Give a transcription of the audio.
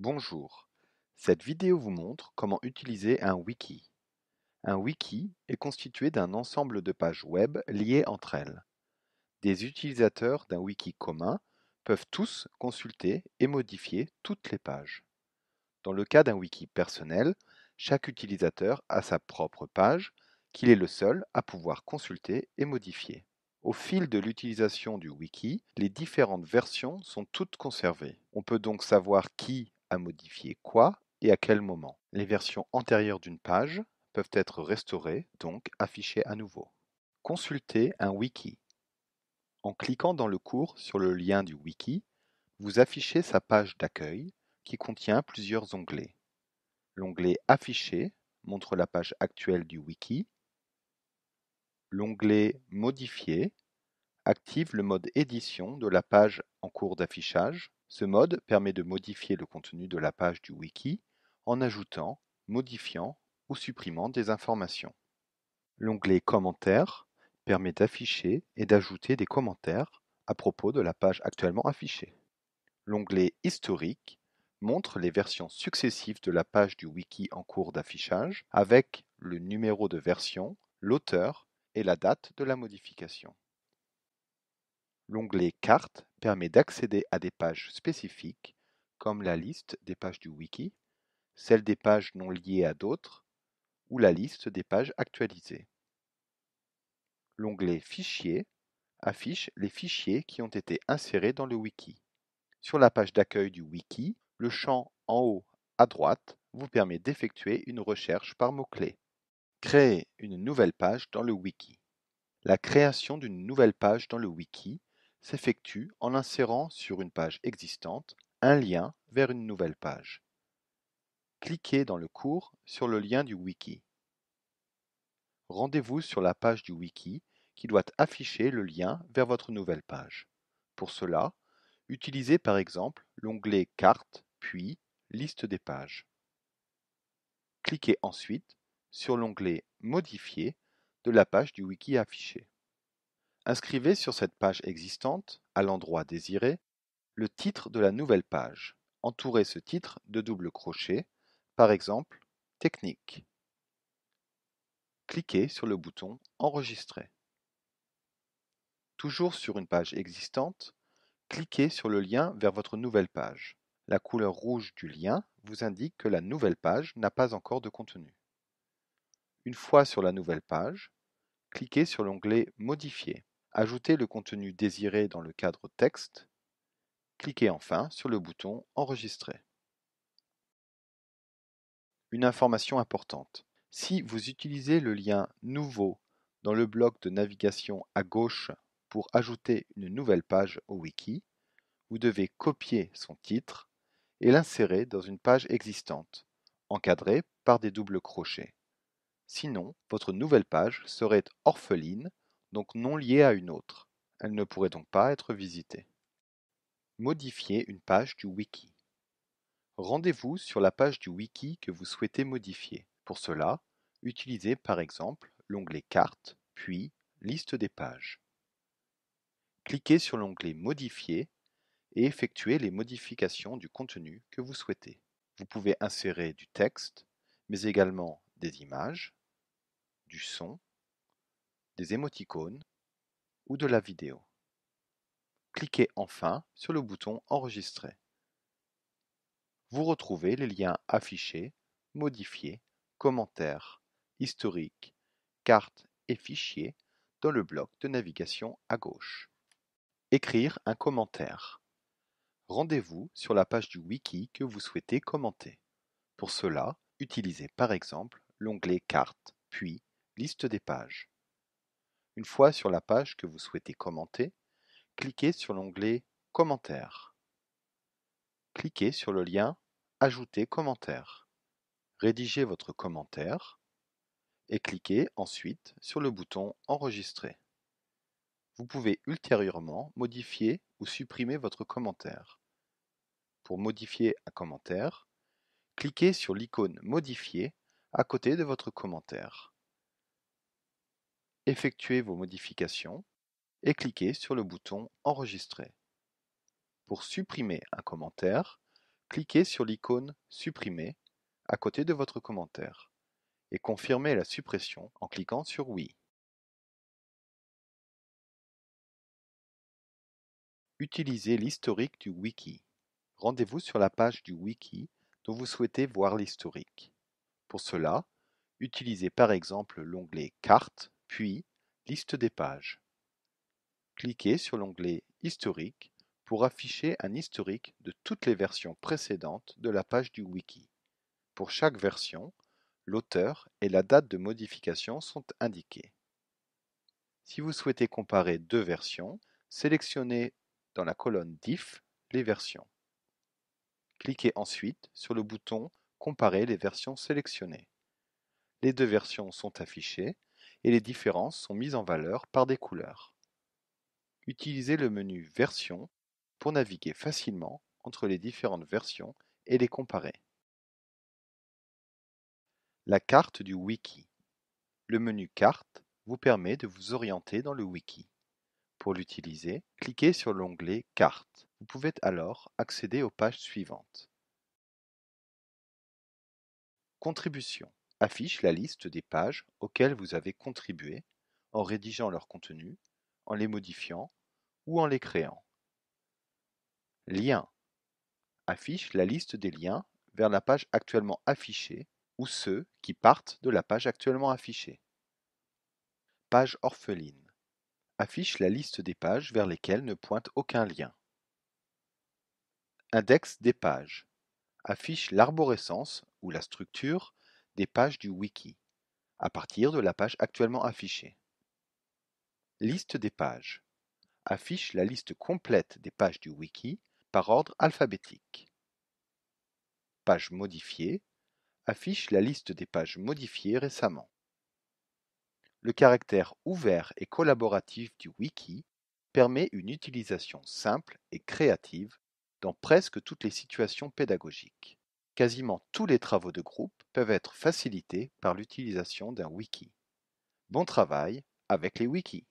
Bonjour, cette vidéo vous montre comment utiliser un wiki. Un wiki est constitué d'un ensemble de pages web liées entre elles. Des utilisateurs d'un wiki commun peuvent tous consulter et modifier toutes les pages. Dans le cas d'un wiki personnel, chaque utilisateur a sa propre page qu'il est le seul à pouvoir consulter et modifier. Au fil de l'utilisation du wiki, les différentes versions sont toutes conservées. On peut donc savoir qui à modifier quoi et à quel moment. Les versions antérieures d'une page peuvent être restaurées, donc affichées à nouveau. Consultez un wiki. En cliquant dans le cours sur le lien du wiki, vous affichez sa page d'accueil qui contient plusieurs onglets. L'onglet Afficher montre la page actuelle du wiki. L'onglet Modifier active le mode édition de la page en cours d'affichage ce mode permet de modifier le contenu de la page du wiki en ajoutant, modifiant ou supprimant des informations. L'onglet Commentaires permet d'afficher et d'ajouter des commentaires à propos de la page actuellement affichée. L'onglet Historique montre les versions successives de la page du wiki en cours d'affichage avec le numéro de version, l'auteur et la date de la modification. L'onglet Carte permet d'accéder à des pages spécifiques, comme la liste des pages du wiki, celle des pages non liées à d'autres, ou la liste des pages actualisées. L'onglet Fichiers affiche les fichiers qui ont été insérés dans le wiki. Sur la page d'accueil du wiki, le champ en haut à droite vous permet d'effectuer une recherche par mots-clés. Créer une nouvelle page dans le wiki. La création d'une nouvelle page dans le wiki s'effectue en insérant sur une page existante un lien vers une nouvelle page. Cliquez dans le cours sur le lien du wiki. Rendez-vous sur la page du wiki qui doit afficher le lien vers votre nouvelle page. Pour cela, utilisez par exemple l'onglet Carte puis Liste des pages. Cliquez ensuite sur l'onglet Modifier de la page du wiki affichée. Inscrivez sur cette page existante, à l'endroit désiré, le titre de la nouvelle page. Entourez ce titre de double crochets, par exemple Technique. Cliquez sur le bouton Enregistrer. Toujours sur une page existante, cliquez sur le lien vers votre nouvelle page. La couleur rouge du lien vous indique que la nouvelle page n'a pas encore de contenu. Une fois sur la nouvelle page, cliquez sur l'onglet Modifier. Ajoutez le contenu désiré dans le cadre texte, cliquez enfin sur le bouton Enregistrer. Une information importante. Si vous utilisez le lien Nouveau dans le bloc de navigation à gauche pour ajouter une nouvelle page au wiki, vous devez copier son titre et l'insérer dans une page existante, encadrée par des doubles crochets. Sinon, votre nouvelle page serait orpheline donc non liée à une autre. Elle ne pourrait donc pas être visitée. Modifier une page du wiki. Rendez-vous sur la page du wiki que vous souhaitez modifier. Pour cela, utilisez par exemple l'onglet Carte, puis Liste des pages. Cliquez sur l'onglet Modifier et effectuez les modifications du contenu que vous souhaitez. Vous pouvez insérer du texte, mais également des images, du son, des émoticônes ou de la vidéo. Cliquez enfin sur le bouton Enregistrer. Vous retrouvez les liens affichés, modifiés, commentaires, historiques, cartes et fichiers dans le bloc de navigation à gauche. Écrire un commentaire. Rendez-vous sur la page du wiki que vous souhaitez commenter. Pour cela, utilisez par exemple l'onglet Cartes, puis Liste des pages. Une fois sur la page que vous souhaitez commenter, cliquez sur l'onglet Commentaires. Cliquez sur le lien Ajouter commentaire. Rédigez votre commentaire et cliquez ensuite sur le bouton Enregistrer. Vous pouvez ultérieurement modifier ou supprimer votre commentaire. Pour modifier un commentaire, cliquez sur l'icône Modifier à côté de votre commentaire effectuez vos modifications et cliquez sur le bouton Enregistrer. Pour supprimer un commentaire, cliquez sur l'icône Supprimer à côté de votre commentaire et confirmez la suppression en cliquant sur Oui. Utilisez l'historique du wiki. Rendez-vous sur la page du wiki dont vous souhaitez voir l'historique. Pour cela, utilisez par exemple l'onglet Carte puis Liste des pages. Cliquez sur l'onglet Historique pour afficher un historique de toutes les versions précédentes de la page du wiki. Pour chaque version, l'auteur et la date de modification sont indiquées. Si vous souhaitez comparer deux versions, sélectionnez dans la colonne Diff les versions. Cliquez ensuite sur le bouton Comparer les versions sélectionnées. Les deux versions sont affichées et les différences sont mises en valeur par des couleurs. Utilisez le menu Versions pour naviguer facilement entre les différentes versions et les comparer. La carte du wiki. Le menu Carte vous permet de vous orienter dans le wiki. Pour l'utiliser, cliquez sur l'onglet Carte. Vous pouvez alors accéder aux pages suivantes. Contribution affiche la liste des pages auxquelles vous avez contribué en rédigeant leur contenu, en les modifiant ou en les créant. Lien. affiche la liste des liens vers la page actuellement affichée ou ceux qui partent de la page actuellement affichée. Page orpheline affiche la liste des pages vers lesquelles ne pointe aucun lien. Index des pages affiche l'arborescence ou la structure des pages du wiki, à partir de la page actuellement affichée. Liste des pages affiche la liste complète des pages du wiki par ordre alphabétique. Page modifiée affiche la liste des pages modifiées récemment. Le caractère ouvert et collaboratif du wiki permet une utilisation simple et créative dans presque toutes les situations pédagogiques. Quasiment tous les travaux de groupe peuvent être facilités par l'utilisation d'un wiki. Bon travail avec les wikis!